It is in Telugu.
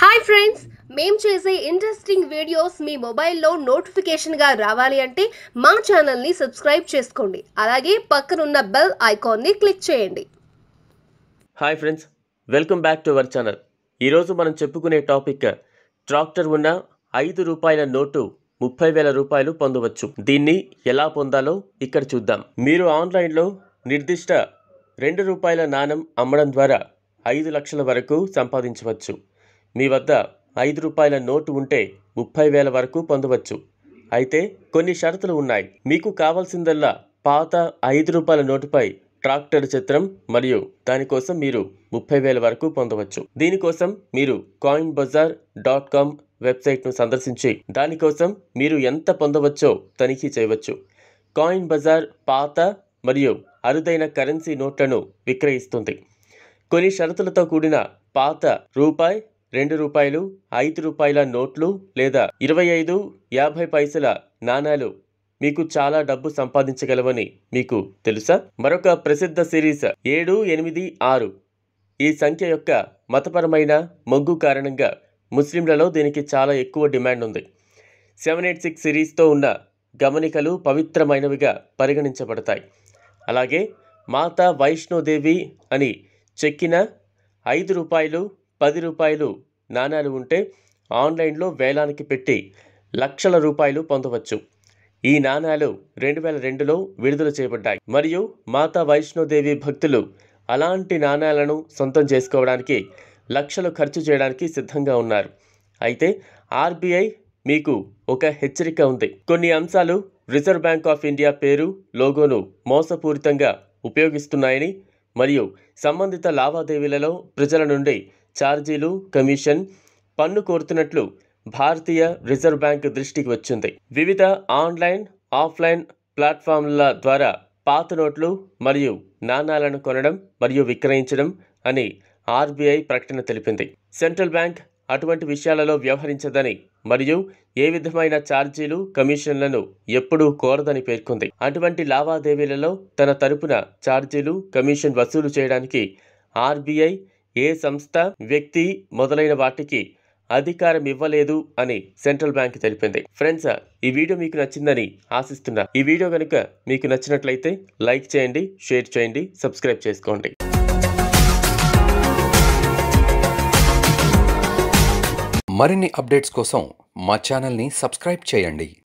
హాయ్ ఫ్రెండ్స్ మేం చేసే ఇంట్రెస్టింగ్ వీడియోస్ మీ మొబైల్లో నోటిఫికేషన్గా రావాలి అంటే మా ఛానల్ని సబ్స్క్రైబ్ చేసుకోండి అలాగే పక్కనున్న బెల్ ఐకాన్ని క్లిక్ చేయండి hi friends welcome back to our channel ఈరోజు మనం చెప్పుకునే టాపిక్ ట్రాక్టర్ ఉన్న ఐదు రూపాయల నోటు ముప్పై వేల రూపాయలు పొందవచ్చు దీన్ని ఎలా పొందాలో ఇక్కడ చూద్దాం మీరు ఆన్లైన్లో నిర్దిష్ట రెండు రూపాయల నాణం అమ్మడం ద్వారా ఐదు లక్షల వరకు సంపాదించవచ్చు మీ వద్ద ఐదు రూపాయల నోటు ఉంటే ముప్పై వేల వరకు పొందవచ్చు అయితే కొన్ని షరతులు ఉన్నాయి మీకు కావాల్సిందల్లా పాత ఐదు రూపాయల నోటుపై ట్రాక్టర్ చిత్రం మరియు దానికోసం మీరు ముప్పై వేల వరకు పొందవచ్చు దీనికోసం మీరు కాయిన్ బజార్ డాట్ కామ్ వెబ్సైట్ను సందర్శించి దానికోసం మీరు ఎంత పొందవచ్చో తనిఖీ చేయవచ్చు కాయిన్ బజార్ పాత మరియు అరుదైన కరెన్సీ నోట్లను విక్రయిస్తుంది కొన్ని షరతులతో కూడిన పాత రూపాయి రెండు రూపాయలు ఐదు రూపాయల నోట్లు లేదా ఇరవై ఐదు యాభై పైసల నాణాలు మీకు చాలా డబ్బు సంపాదించగలవని మీకు తెలుసా మరొక ప్రసిద్ధ సిరీస్ ఏడు ఎనిమిది ఆరు ఈ సంఖ్య యొక్క మతపరమైన మొగ్గు కారణంగా ముస్లింలలో దీనికి చాలా ఎక్కువ డిమాండ్ ఉంది సెవెన్ ఎయిట్ సిక్స్ సిరీస్తో ఉన్న గమనికలు పవిత్రమైనవిగా పరిగణించబడతాయి అలాగే మాతా వైష్ణోదేవి అని చెక్కిన ఐదు రూపాయలు పది రూపాయలు నాణ్యాలు ఉంటే ఆన్లైన్లో వేలానికి పెట్టి లక్షల రూపాయలు పొందవచ్చు ఈ నాణాలు రెండు వేల రెండులో విడుదల చేయబడ్డాయి మరియు మాతా వైష్ణోదేవి భక్తులు అలాంటి నాణ్యాలను సొంతం చేసుకోవడానికి లక్షలు ఖర్చు చేయడానికి సిద్ధంగా ఉన్నారు అయితే ఆర్బీఐ మీకు ఒక హెచ్చరిక ఉంది కొన్ని అంశాలు రిజర్వ్ బ్యాంక్ ఆఫ్ ఇండియా పేరు లోగోను మోసపూరితంగా ఉపయోగిస్తున్నాయని మరియు సంబంధిత లావాదేవీలలో ప్రజల నుండి ఛార్జీలు కమిషన్ పన్ను కోరుతున్నట్లు భారతీయ రిజర్వ్ బ్యాంక్ దృష్టికి వచ్చింది వివిధ ఆన్లైన్ ఆఫ్లైన్ ప్లాట్ఫామ్ల ద్వారా పాత నోట్లు మరియు నాణాలను కొనడం మరియు విక్రయించడం అని ఆర్బీఐ ప్రకటన తెలిపింది సెంట్రల్ బ్యాంక్ అటువంటి విషయాలలో వ్యవహరించదని మరియు ఏ విధమైన ఛార్జీలు కమిషన్లను ఎప్పుడూ కోరదని పేర్కొంది అటువంటి లావాదేవీలలో తన తరపున ఛార్జీలు కమిషన్ వసూలు చేయడానికి ఆర్బీఐ ఏ సంస్థ వ్యక్తి మొదలైన వాటికి అధికారం ఇవ్వలేదు అని సెంట్రల్ బ్యాంక్ తెలిపింది ఫ్రెండ్స్ ఈ వీడియో మీకు నచ్చిందని ఆశిస్తున్నా ఈ వీడియో కనుక మీకు నచ్చినట్లయితే లైక్ చేయండి షేర్ చేయండి సబ్స్క్రైబ్ చేసుకోండి మరిన్ని అప్డేట్స్ కోసం మా ఛానల్ని సబ్స్క్రైబ్ చేయండి